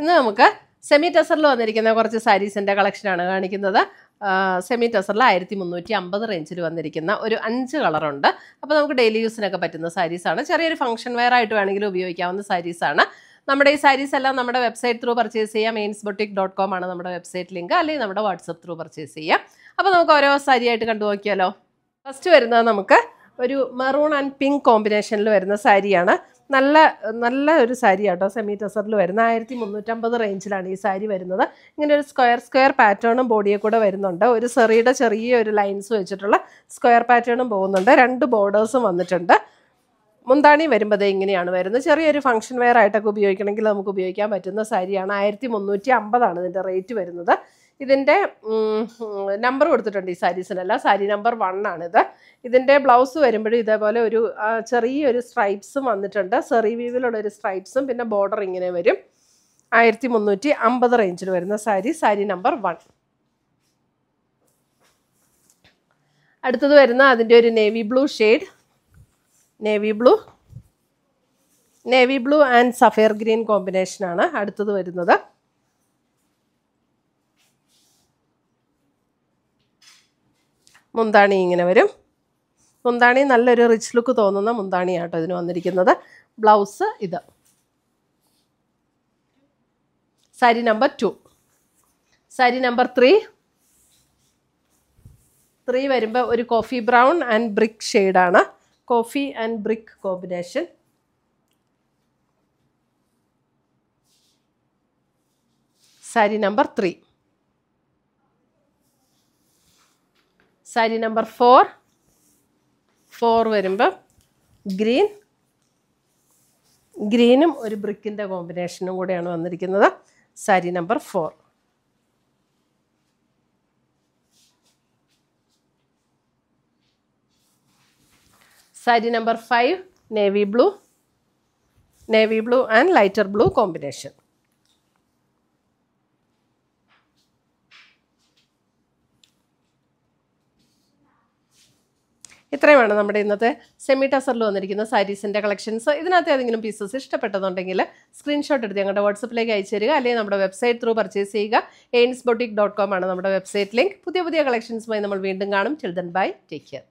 ഇന്ന് നമുക്ക് സെമി ടെസറിൽ വന്നിരിക്കുന്ന കുറച്ച് സാരീസിൻ്റെ കളക്ഷനാണ് കാണിക്കുന്നത് സെമി ടെസറിൽ ആയിരത്തി മുന്നൂറ്റി അമ്പത് റേഞ്ചിൽ വന്നിരിക്കുന്ന ഒരു അഞ്ച് കളറുണ്ട് അപ്പോൾ നമുക്ക് ഡെയിലി യൂസിനൊക്കെ പറ്റുന്ന സാരീസാണ് ചെറിയൊരു ഫംഗ്ഷൻ വെയർ ആയിട്ട് വേണമെങ്കിലും ഉപയോഗിക്കാവുന്ന സാരീസാണ് നമ്മുടെ ഈ സാരീസ് എല്ലാം നമ്മുടെ വെബ്സൈറ്റ് ത്രൂ പർച്ചേസ് ചെയ്യാം മെയിൻസ് ബൊട്ടിക് ഡോട്ട് കോം ആണ് നമ്മുടെ വെബ്സൈറ്റ് ലിങ്ക് അല്ലെങ്കിൽ നമ്മുടെ വാട്സപ്പ് ത്രൂ പർച്ചേസ് ചെയ്യാം അപ്പോൾ നമുക്ക് ഓരോ സാരിയായിട്ട് കണ്ടു നോക്കിയാലോ ഫസ്റ്റ് വരുന്നത് നമുക്ക് ഒരു മെറൂൺ ആൻഡ് പിങ്ക് കോമ്പിനേഷനിൽ വരുന്ന സാരിയാണ് നല്ല നല്ല ഒരു സാരി കേട്ടോ സെമി ടെസറിൽ വരുന്ന ആയിരത്തി മുന്നൂറ്റമ്പത് റേഞ്ചിലാണ് ഈ സാരി വരുന്നത് ഇങ്ങനെ ഒരു സ്ക്വയർ സ്ക്വയർ പാറ്റേണും ബോഡിയെ കൂടെ വരുന്നുണ്ട് ഒരു സെറിയുടെ ചെറിയ ഒരു ലൈൻസ് വെച്ചിട്ടുള്ള സ്ക്വയർ പാറ്റേണും പോകുന്നുണ്ട് രണ്ട് ബോർഡേഴ്സും വന്നിട്ടുണ്ട് മുന്താണി വരുമ്പോൾ ഇങ്ങനെയാണ് വരുന്നത് ചെറിയൊരു ഫംഗ്ഷൻ വെയർ ആയിട്ടൊക്കെ ഉപയോഗിക്കണമെങ്കിൽ നമുക്ക് ഉപയോഗിക്കാൻ പറ്റുന്ന സാരിയാണ് ആയിരത്തി മുന്നൂറ്റി അമ്പതാണ് ഇതിൻ്റെ റേറ്റ് വരുന്നത് ഇതിൻ്റെ നമ്പർ കൊടുത്തിട്ടുണ്ട് ഈ സാരീസിനല്ല സാരി നമ്പർ വൺ ആണിത് ഇതിൻ്റെ ബ്ലൗസ് വരുമ്പോഴും ഇതേപോലെ ഒരു ചെറിയൊരു സ്ട്രൈപ്സും വന്നിട്ടുണ്ട് സെറി വീവിലുള്ള ഒരു സ്ട്രൈപ്സും പിന്നെ ബോർഡർ ഇങ്ങനെ വരും ആയിരത്തി മുന്നൂറ്റി അമ്പത് റേഞ്ചിൽ വരുന്ന സാരി സാരി നമ്പർ വൺ അടുത്തത് വരുന്ന അതിൻ്റെ ഒരു navy blue shade navy blue navy blue and sapphire green കോമ്പിനേഷനാണ് അടുത്തത് വരുന്നത് മുന്താണി ഇങ്ങനെ വരും മുന്താണി നല്ലൊരു റിച്ച് ലുക്ക് തോന്നുന്ന മുന്താണിയാട്ടോ ഇതിന് വന്നിരിക്കുന്നത് ബ്ലൗസ് ഇത് sari number two sari number three three വരുമ്പോൾ ഒരു കോഫി ബ്രൗൺ ആൻഡ് ബ്രിക്ക് ഷെയ്ഡാണ് coffee and brick combination sari number three sari number four four വരുമ്പം ഗ്രീൻ ഗ്രീനും ഒരു ബ്രിക്കിൻ്റെ കോമ്പിനേഷനും കൂടെയാണ് വന്നിരിക്കുന്നത് sari number four sari number five navy blue navy blue and lighter blue combination ഇത്രയുമാണ് നമ്മുടെ ഇന്നത്തെ സെമി ടസറിൽ വന്നിരിക്കുന്ന സാരീസിൻ്റെ കളക്ഷൻസ് ഇതിനകത്ത് ഏതെങ്കിലും പീസസ് ഇഷ്ടപ്പെട്ടതുണ്ടെങ്കിൽ സ്ക്രീൻഷോട്ട് എടുത്ത് ഞങ്ങളുടെ വാട്സപ്പിലേക്ക് അയച്ചു തരിക അല്ലെങ്കിൽ നമ്മുടെ വെബ്സൈറ്റ് ത്രൂ പർച്ചേസ് ചെയ്യുക എയിൻസ് ബൊട്ടിക് ഡോട്ട് കോം ആണ് നമ്മുടെ വെബ്സൈറ്റ് ലിങ്ക് പുതിയ പുതിയ കളക്ഷൻസുമായി നമ്മൾ വീണ്ടും കാണും ചിൽഡ്രൻ ബൈ ടേക്ക് കെയർ